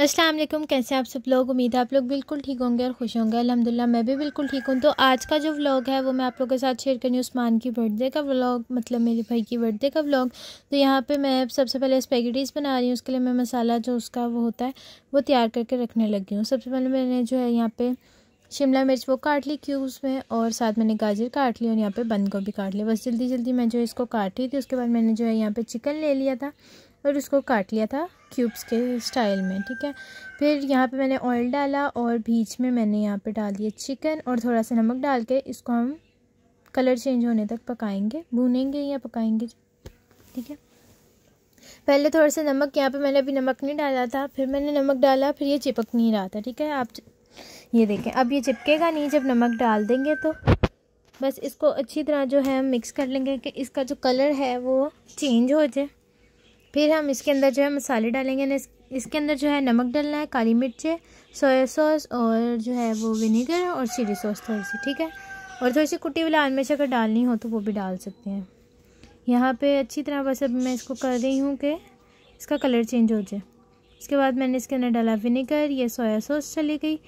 असलम कैसे आप सब लोग उम्मीद है आप लोग बिल्कुल ठीक होंगे और खुश होंगे अल्हम्दुलिल्लाह मैं भी बिल्कुल ठीक हूँ तो आज का जो व्लॉग है वो मैं आप लोगों के साथ शेयर करनी हूँ उस्मान की बर्थडे का व्लॉग मतलब मेरे भाई की बर्थडे का व्लॉग तो यहाँ पे मैं सबसे पहले स्पेगेटीज़ बना रही हूँ उसके लिए मैं मसाला जो उसका वो होता है वो तैयार करके रखने लगी हूँ सबसे पहले मैंने जो है यहाँ पर शिमला मिर्च वो काट ली क्यूब्स में और साथ मैंने गाजर काट ली और यहाँ पर बंद गोभी काट ली बस जल्दी जल्दी मैं जो इसको काट रही थी उसके बाद मैंने जो है यहाँ पर चिकन ले लिया था और उसको काट लिया था क्यूब्स के स्टाइल में ठीक है फिर यहाँ पे मैंने ऑयल डाला और बीच में मैंने यहाँ पे डाल दिया चिकन और थोड़ा सा नमक डाल के इसको हम कलर चेंज होने तक पकाएंगे भूनेंगे या पकाएंगे ठीक है पहले थोड़ा सा नमक यहाँ पे मैंने अभी नमक नहीं डाला था फिर मैंने नमक डाला फिर ये चिपक नहीं रहा था ठीक है आप ये देखें अब ये चिपकेगा नहीं जब नमक डाल देंगे तो बस इसको अच्छी तरह जो है मिक्स कर लेंगे कि इसका जो कलर है वो चेंज हो जाए फिर हम इसके अंदर जो है मसाले डालेंगे इसके अंदर जो है नमक डालना है काली मिर्चें सोया सॉस और जो है वो विनेगर और चिली सॉस थोड़ी सी ठीक है और थोड़ी सी कुटी वाला मिर्च अगर डालनी हो तो वो भी डाल सकते हैं यहाँ पे अच्छी तरह बस अब मैं इसको कर रही हूँ कि इसका कलर चेंज हो जाए इसके बाद मैंने इसके अंदर डाला विनीगर ये सोया सॉस चली गई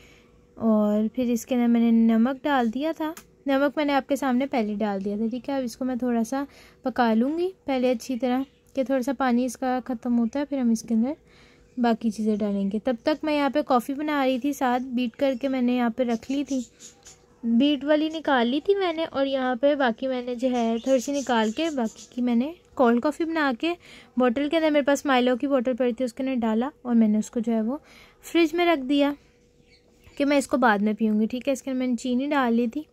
और फिर इसके अंदर मैंने नमक डाल दिया था नमक मैंने आपके सामने पहले डाल दिया था ठीक है अब इसको मैं थोड़ा सा पका लूँगी पहले अच्छी तरह कि थोड़ा सा पानी इसका ख़त्म होता है फिर हम इसके अंदर बाकी चीज़ें डालेंगे तब तक मैं यहाँ पे कॉफ़ी बना रही थी साथ बीट करके मैंने यहाँ पे रख ली थी बीट वाली निकाल ली थी मैंने और यहाँ पे बाकी मैंने जो है थोड़ी सी निकाल के बाकी की मैंने कोल्ड कॉफ़ी बना के बॉटल के अंदर मेरे पास माइलो की बॉटल पड़ी थी उसके अंदर डाला और मैंने उसको जो है वो फ्रिज में रख दिया कि मैं इसको बाद में पीऊँगी ठीक है इसके अंदर मैंने चीनी डाल ली थी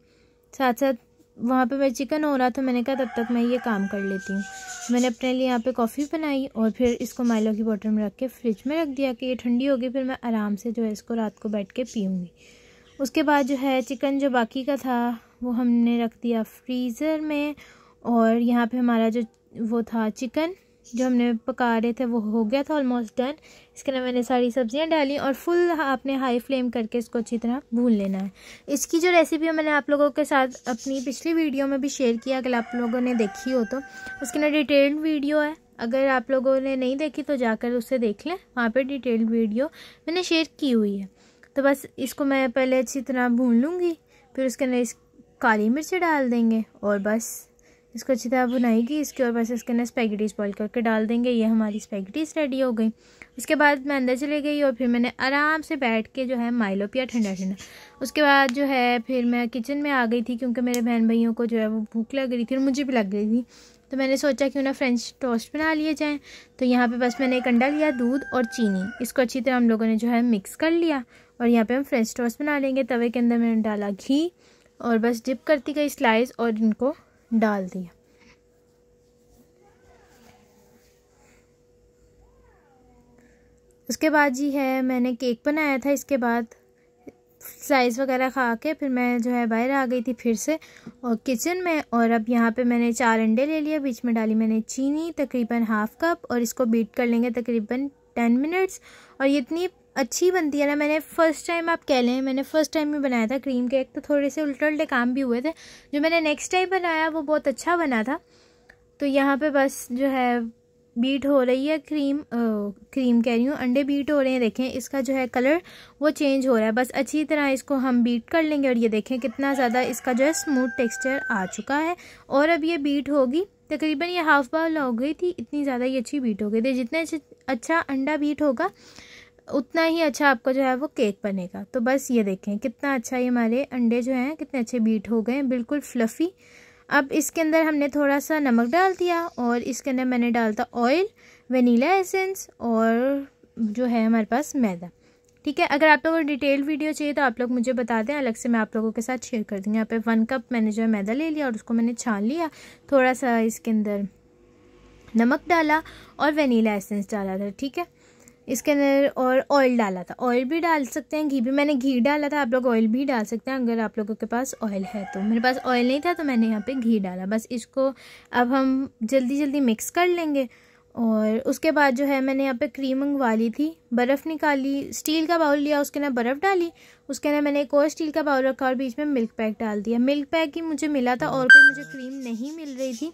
साथ साथ वहाँ पे मैं चिकन हो रहा था मैंने कहा तब तक मैं ये काम कर लेती हूँ मैंने अपने लिए यहाँ पे कॉफ़ी बनाई और फिर इसको माइलो की बॉटल में रख के फ्रिज में रख दिया कि ये ठंडी होगी फिर मैं आराम से जो है इसको रात को बैठ के पीऊँगी उसके बाद जो है चिकन जो बाकी का था वो हमने रख दिया फ्रीज़र में और यहाँ पर हमारा जो वो था चिकन जो हमने पका रहे थे वो हो गया था ऑलमोस्ट डन इसके अंदर मैंने सारी सब्ज़ियाँ डाली और फुल आपने हाई फ्लेम करके इसको अच्छी तरह भून लेना है इसकी जो रेसिपी है मैंने आप लोगों के साथ अपनी पिछली वीडियो में भी शेयर किया अगर आप लोगों ने देखी हो तो उसके अंदर डिटेल्ड वीडियो है अगर आप लोगों ने नहीं देखी तो जाकर उसे देख लें वहाँ पर डिटेल्ड वीडियो मैंने शेयर की हुई है तो बस इसको मैं पहले अच्छी तरह भून लूँगी फिर उसके अंदर इस काली मिर्च डाल देंगे और बस इसको अच्छी तरह बनाएगी इसके और बस इसके अंदर स्पैगेटीज़ बॉईल करके डाल देंगे ये हमारी स्पैगेटीज़ रेडी हो गई उसके बाद मैं अंदर चले गई और फिर मैंने आराम से बैठ के जो है माइलो पिया ठंडा ठंडा उसके बाद जो है फिर मैं किचन में आ गई थी क्योंकि मेरे बहन भाइयों को जो है वो भूख लग रही थी और मुझे भी लग रही थी तो मैंने सोचा क्यों ना फ्रेंच टोस्ट बना लिए जाएँ तो यहाँ पर बस मैंने एक अंडा लिया दूध और चीनी इसको अच्छी तरह हम लोगों ने जो है मिक्स कर लिया और यहाँ पर हम फ्रेंच टोस्ट बना लेंगे तवे के अंदर मैंने डाला घी और बस डिप करती गई स्लाइस और इनको डाल दिया उसके बाद जी है मैंने केक बनाया था इसके बाद स्लाइस वगैरह खा के फिर मैं जो है बाहर आ गई थी फिर से और किचन में और अब यहाँ पे मैंने चार अंडे ले लिया बीच में डाली मैंने चीनी तकरीबन हाफ़ कप और इसको बीट कर लेंगे तकरीबन टेन मिनट्स और ये इतनी अच्छी बनती है ना मैंने फ़र्स्ट टाइम आप कह लें मैंने फ़र्स्ट टाइम ही बनाया था क्रीम केक तो थोड़े से उल्टे उल्टे काम भी हुए थे जो मैंने नेक्स्ट टाइम बनाया वो बहुत अच्छा बना था तो यहाँ पे बस जो है बीट हो रही है क्रीम ओ, क्रीम कह रही हूँ अंडे बीट हो रहे हैं देखें इसका जो है कलर वो चेंज हो रहा है बस अच्छी तरह इसको हम बीट कर लेंगे और ये देखें कितना ज़्यादा इसका जो है स्मूथ टेक्स्चर आ चुका है और अब ये बीट होगी तकरीबन ये हाफ बाउल हो गई थी इतनी ज़्यादा ये अच्छी बीट हो गई थी जितना अच्छा अंडा बीट होगा उतना ही अच्छा आपको जो है वो केक बनेगा तो बस ये देखें कितना अच्छा ये हमारे अंडे जो हैं कितने अच्छे बीट हो गए बिल्कुल फ्लफ़ी अब इसके अंदर हमने थोड़ा सा नमक डाल दिया और इसके अंदर मैंने डालता ऑयल वनीला एसेंस और जो है हमारे पास मैदा ठीक है अगर आप लोगों को डिटेल वीडियो चाहिए तो आप लोग मुझे बता दें अलग से मैं आप लोगों के साथ शेयर कर दूँगी यहाँ पे वन कप मैंने जो है मैदा ले लिया और उसको मैंने छान लिया थोड़ा सा इसके अंदर नमक डाला और वनीला एसेंस डाला था ठीक है इसके अंदर और ऑयल डाला था ऑयल भी डाल सकते हैं घी भी मैंने घी डाला था आप लोग ऑयल भी डाल सकते हैं अगर आप लोगों के पास ऑयल है तो मेरे पास ऑयल नहीं था तो मैंने यहाँ पे घी डाला बस इसको अब हम जल्दी जल्दी मिक्स कर लेंगे और उसके बाद जो है मैंने यहाँ पे क्रीम मंगवा ली थी बर्फ़ निकाली स्टील का बाउल लिया उसके अंदर बर्फ़ डाली उसके अंदर मैंने एक और स्टील का बाउल रखा और बीच में मिल्क पैक डाल दिया मिल्क पैक ही मुझे मिला था और कोई मुझे क्रीम नहीं मिल रही थी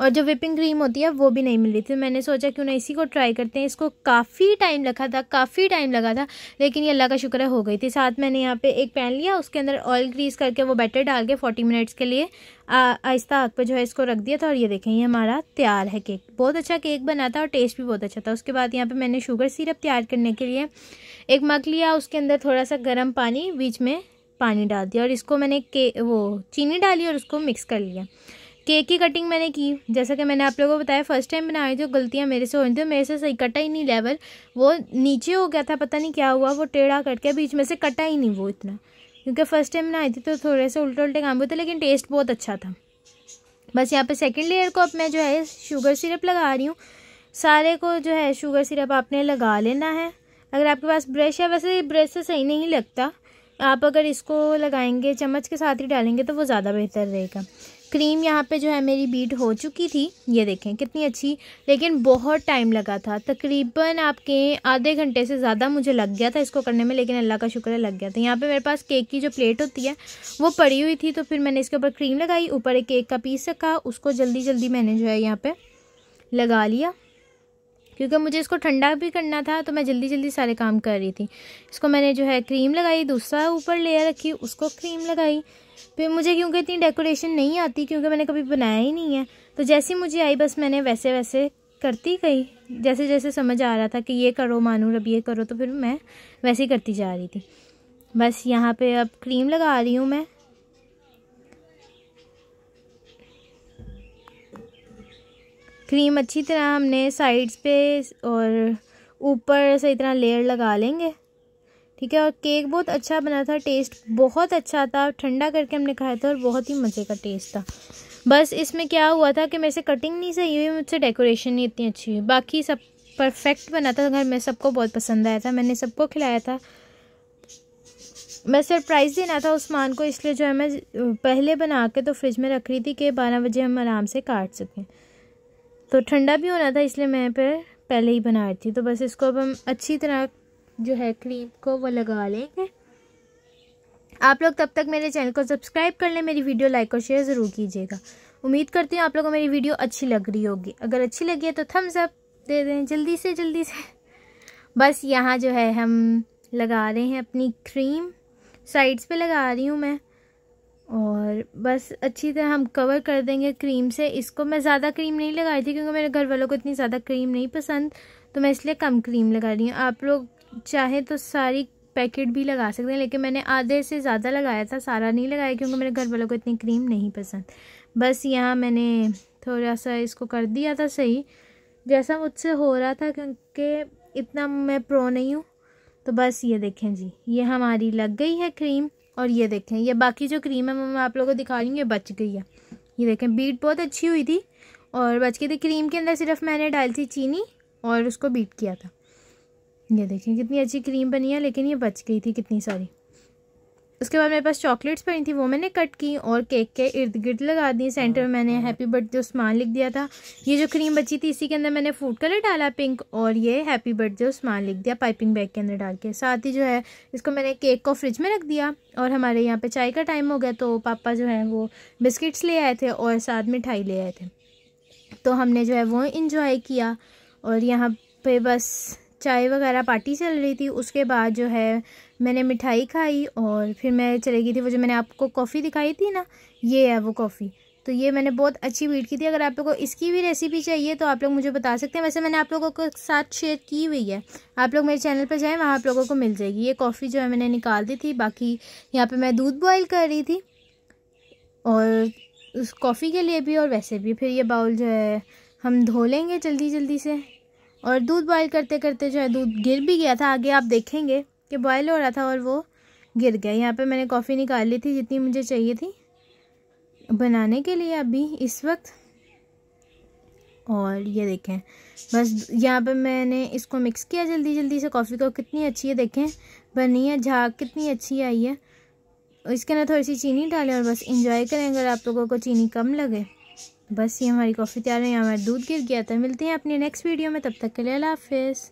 और जो विपिंग क्रीम होती है वो भी नहीं मिल रही थी मैंने सोचा क्यों ना इसी को ट्राई करते हैं इसको काफ़ी टाइम लगा था काफ़ी टाइम लगा था लेकिन ये अल्लाह का शुक्र है हो गई थी साथ मैंने यहाँ पे एक पैन लिया उसके अंदर ऑयल ग्रीस करके वो बैटर डाल के फोर्टी मिनट्स के लिए आहिस्ता आग पर जो है इसको रख दिया था और ये देखें ये हमारा तैयार है केक बहुत अच्छा केक बना था और टेस्ट भी बहुत अच्छा था उसके बाद यहाँ पर मैंने शुगर सीरप तैयार करने के लिए एक मग लिया उसके अंदर थोड़ा सा गर्म पानी बीच में पानी डाल दिया और इसको मैंने के वो चीनी डाली और उसको मिक्स कर लिया केक की कटिंग मैंने की जैसा कि मैंने आप लोगों को बताया फर्स्ट टाइम बना रही थी गलतियाँ मेरे से हो रही थी मेरे से सही कटा ही नहीं लेवल वो नीचे हो गया था पता नहीं क्या हुआ वो टेढ़ा कट गया बीच में से कटा ही नहीं वो इतना क्योंकि फर्स्ट टाइम बनाई थी तो थोड़े से उल्टे उल्टे काम हुए थे लेकिन टेस्ट बहुत अच्छा था बस यहाँ पर सेकेंड लेयर को अब मैं जो है शुगर सिरप लगा रही हूँ सारे को जो है शुगर सिरप आपने लगा लेना है अगर आपके पास ब्रश है वैसे ब्रश से सही नहीं लगता आप अगर इसको लगाएंगे चम्मच के साथ ही डालेंगे तो वो ज़्यादा बेहतर रहेगा क्रीम यहाँ पे जो है मेरी बीट हो चुकी थी ये देखें कितनी अच्छी लेकिन बहुत टाइम लगा था तकरीबन आपके आधे घंटे से ज़्यादा मुझे लग गया था इसको करने में लेकिन अल्लाह का शुक्र है लग गया था यहाँ पे मेरे पास केक की जो प्लेट होती है वो पड़ी हुई थी तो फिर मैंने इसके ऊपर क्रीम लगाई ऊपर एक केक का पीस रखा उसको जल्दी जल्दी मैंने जो है यहाँ पर लगा लिया क्योंकि मुझे इसको ठंडा भी करना था तो मैं जल्दी जल्दी सारे काम कर रही थी इसको मैंने जो है क्रीम लगाई दूसरा ऊपर लेयर रखी उसको क्रीम लगाई फिर मुझे क्योंकि इतनी डेकोरेशन नहीं आती क्योंकि मैंने कभी बनाया ही नहीं है तो जैसी मुझे आई बस मैंने वैसे वैसे करती गई जैसे जैसे समझ आ रहा था कि ये करो मानो अब ये करो तो फिर मैं वैसे करती जा रही थी बस यहाँ पे अब क्रीम लगा रही हूँ मैं क्रीम अच्छी तरह हमने साइड्स पे और ऊपर सही तरह लेयर लगा लेंगे ठीक है और केक बहुत अच्छा बना था टेस्ट बहुत अच्छा था ठंडा करके हमने खाया था और बहुत ही मज़े का टेस्ट था बस इसमें क्या हुआ था कि मेरे से कटिंग नहीं सही हुई मुझसे डेकोरेशन नहीं इतनी अच्छी हुई बाकी सब परफेक्ट बना था घर में सबको बहुत पसंद आया था मैंने सबको खिलाया था मैं सरप्राइज़ देना था उस्मान को इसलिए जो है मैं पहले बना के तो फ्रिज में रख रही थी कि बारह बजे हम आराम से काट सकें तो ठंडा भी होना था इसलिए मैं पर पहले ही बना रही थी तो बस इसको अब हम अच्छी तरह जो है क्रीम को वो लगा लेंगे आप लोग तब तक मेरे चैनल को सब्सक्राइब कर लें मेरी वीडियो लाइक और शेयर ज़रूर कीजिएगा उम्मीद करती हूँ आप लोगों को मेरी वीडियो अच्छी लग रही होगी अगर अच्छी लगी है तो थम्स अप दे दें जल्दी से जल्दी से बस यहाँ जो है हम लगा रहे हैं अपनी क्रीम साइड्स पे लगा रही हूँ मैं और बस अच्छी तरह हम कवर कर देंगे क्रीम से इसको मैं ज़्यादा क्रीम नहीं लगा रही थी क्योंकि मेरे घर वालों को इतनी ज़्यादा क्रीम नहीं पसंद तो मैं इसलिए कम क्रीम लगा रही हूँ आप लोग चाहे तो सारी पैकेट भी लगा सकते हैं लेकिन मैंने आधे से ज़्यादा लगाया था सारा नहीं लगाया क्योंकि मेरे घर वालों को इतनी क्रीम नहीं पसंद बस यहाँ मैंने थोड़ा सा इसको कर दिया था सही जैसा मुझसे हो रहा था क्योंकि इतना मैं प्रो नहीं हूँ तो बस ये देखें जी ये हमारी लग गई है क्रीम और ये देखें ये बाकी जो क्रीम है मैं आप लोगों को दिखा रही हूँ ये बच गई है ये देखें बीट बहुत अच्छी हुई थी और बच गई थी क्रीम के अंदर सिर्फ मैंने डाली थी चीनी और उसको बीट किया था ये देखें कितनी अच्छी क्रीम बनी है लेकिन ये बच गई थी कितनी सारी उसके बाद मेरे पास चॉकलेट्स पड़ी थी वो मैंने कट की और केक के इर्द गिर्द लगा दी सेंटर में हाँ। मैंने हैप्पी बर्थडे उस्मान लिख दिया था ये जो क्रीम बची थी इसी के अंदर मैंने फूड कलर डाला पिंक और ये हैप्पी बर्थडे उस्मान लिख दिया पाइपिंग बैग के अंदर डाल के साथ ही जो है इसको मैंने केक को फ्रिज में रख दिया और हमारे यहाँ पर चाय का टाइम हो गया तो पापा जो है वो बिस्किट्स ले आए थे और साथ मिठाई ले आए थे तो हमने जो है वो इन्जॉय किया और यहाँ पे बस चाय वगैरह पार्टी चल रही थी उसके बाद जो है मैंने मिठाई खाई और फिर मैं चले गई थी वो जो मैंने आपको कॉफ़ी दिखाई थी ना ये है वो कॉफ़ी तो ये मैंने बहुत अच्छी वीट की थी अगर आप लोगों को इसकी भी रेसिपी चाहिए तो आप लोग मुझे बता सकते हैं वैसे मैंने आप लोगों को साथ शेयर की हुई है आप लोग मेरे चैनल पर जाएँ वहाँ आप लोगों को मिल जाएगी ये कॉफ़ी जो है मैंने निकाल दी थी बाकी यहाँ पर मैं दूध बॉयल कर रही थी और उस कॉफ़ी के लिए भी और वैसे भी फिर ये बाउल जो है हम धो लेंगे जल्दी जल्दी से और दूध बॉयल करते करते जो है दूध गिर भी गया था आगे आप देखेंगे कि बॉयल हो रहा था और वो गिर गया यहाँ पे मैंने कॉफ़ी निकाल ली थी जितनी मुझे चाहिए थी बनाने के लिए अभी इस वक्त और ये देखें बस यहाँ पे मैंने इसको मिक्स किया जल्दी जल्दी से कॉफ़ी को कितनी अच्छी है देखें बनी है झाग कितनी अच्छी आई है इसके अंदर थोड़ी सी चीनी डालें और बस इंजॉय करें अगर आप लोगों को चीनी कम लगे बस ये हमारी कॉफ़ी तैयार है यहाँ हमारा दूध गिर गया था तो मिलते हैं अपने नेक्स्ट वीडियो में तब तक के लिए अल्लाह हाफिज़